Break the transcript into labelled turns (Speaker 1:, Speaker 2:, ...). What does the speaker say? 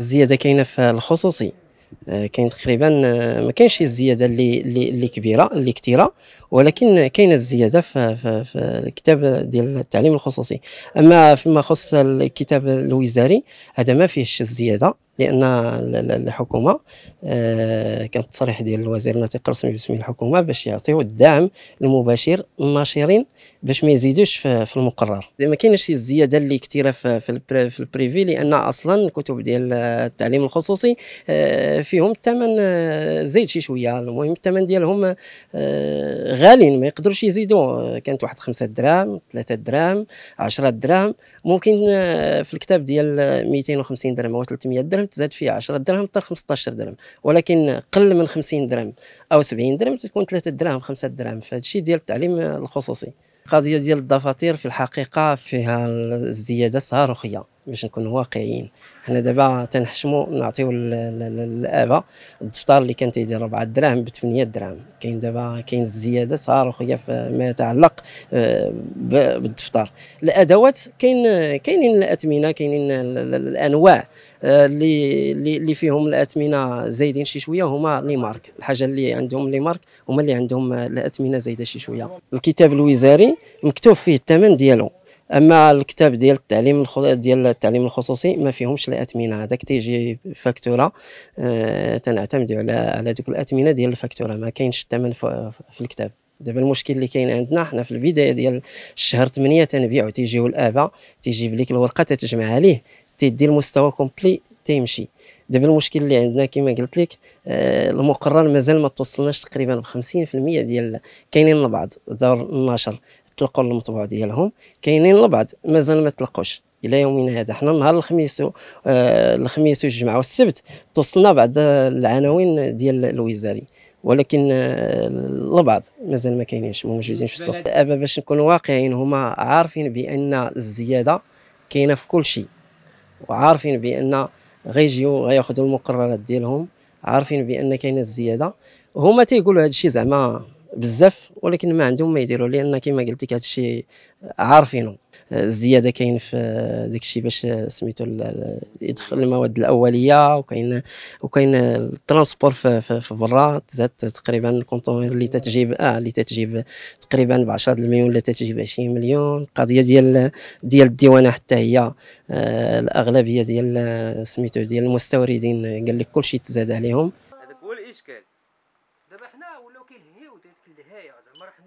Speaker 1: الزياده كاينه في الخصوصي آه، كاين تقريبا آه، ما كاينش الزياده اللي اللي كبيره اللي كثيره ولكن كاينه الزياده في, في, في الكتاب ديال التعليم الخصوصي اما فيما يخص الكتاب الوزاري هذا ما فيهش الزياده لان الحكومه آه، كان التصريح ديال الوزير الناطق الرسمي باسم الحكومه باش يعطيو الدعم المباشر للناشرين باش ما يزيدوش في المقرر ما كاينش شي الزياده اللي كثيره في البريفي لان اصلا الكتب ديال التعليم الخصوصي آه، فيهم الثمن آه، زيد شي شويه المهم الثمن ديالهم غاليين ما يقدروش يزيدوا كانت واحد خمسة دراهم ثلاثة دراهم عشرة دراهم ممكن في الكتاب ديال 250 درهم او 300 درهم درهم تزاد فيها 10 درهم حتى 15 درهم ولكن قل من 50 درهم او 70 درهم تكون 3 دراهم 5 دراهم فهذا الشيء ديال التعليم الخصوصي القضيه ديال الضفاتير في الحقيقه فيها الزياده صاروخيه باش نكونوا واقعيين حنا دابا تنحشموا نعطيو للاباء الدفتر اللي كان تيدير 4 دراهم ب 8 دراهم كاين دابا كاين الزياده صاروخيه فيما يتعلق آه، بالدفتر الادوات كاين كاينين الاثمنه كاينين الانواع آه، اللي اللي فيهم الاثمنه زايدين شي شويه هما لي مارك الحاجه اللي عندهم لي مارك هما اللي عندهم الاثمنه زايده شي شويه الكتاب الوزاري مكتوب فيه الثمن ديالو اما الكتاب ديال التعليم ديال التعليم الخصوصي ما فيهمش الاثمنه هذاك تيجي فاكتوره أه تنعتمد على على ديك الاثمنه ديال الفاكتوره ما كاينش الثمن في الكتاب دابا المشكل اللي كاين عندنا حنا في البدايه ديال الشهر 8 تنبيعو تيجيو الاباء تيجيب لك الورقه تتجمعها ليه تيدي المستوى كومبلي تيمشي دابا المشكل اللي عندنا كما قلت لك آه المقرر مازال ما توصلناش تقريبا ب 50% ديال كاينين البعض دار النشر تلقوا المطبوع ديالهم كاينين البعض مازال ما تلقوش الى يومنا هذا حنا نهار الخميس آه الخميس والجمعه والسبت توصلنا بعض العناوين ديال الوزاري ولكن البعض آه، مازال ما كاينينش موجودين في السوق أبا باش نكونوا واقعيين هما عارفين بان الزياده كاينه في كل شيء وعارفين بان غيجيو غياخذوا المقررات ديالهم عارفين بان كاينه الزياده هما تيقولوا هذا الشيء زعما بزاف ولكن ما عندهم ما يديروا لان كما قلت لك هادشي عارفينه الزياده كاين في داكشي باش سميتو يدخل المواد الاوليه وكاين وكاين الترانسبور في, في, في برا تزاد تقريبا الكونتونير اللي تتجيب اه اللي تتجيب تقريبا ب 10 مليون ولا تتجيب 20 مليون القضيه ديال ديال الديوانه حتى هي آه الاغلبيه ديال آه، سميتو ديال المستوردين قال لك كلشي تزاد عليهم هذاك هو الاشكال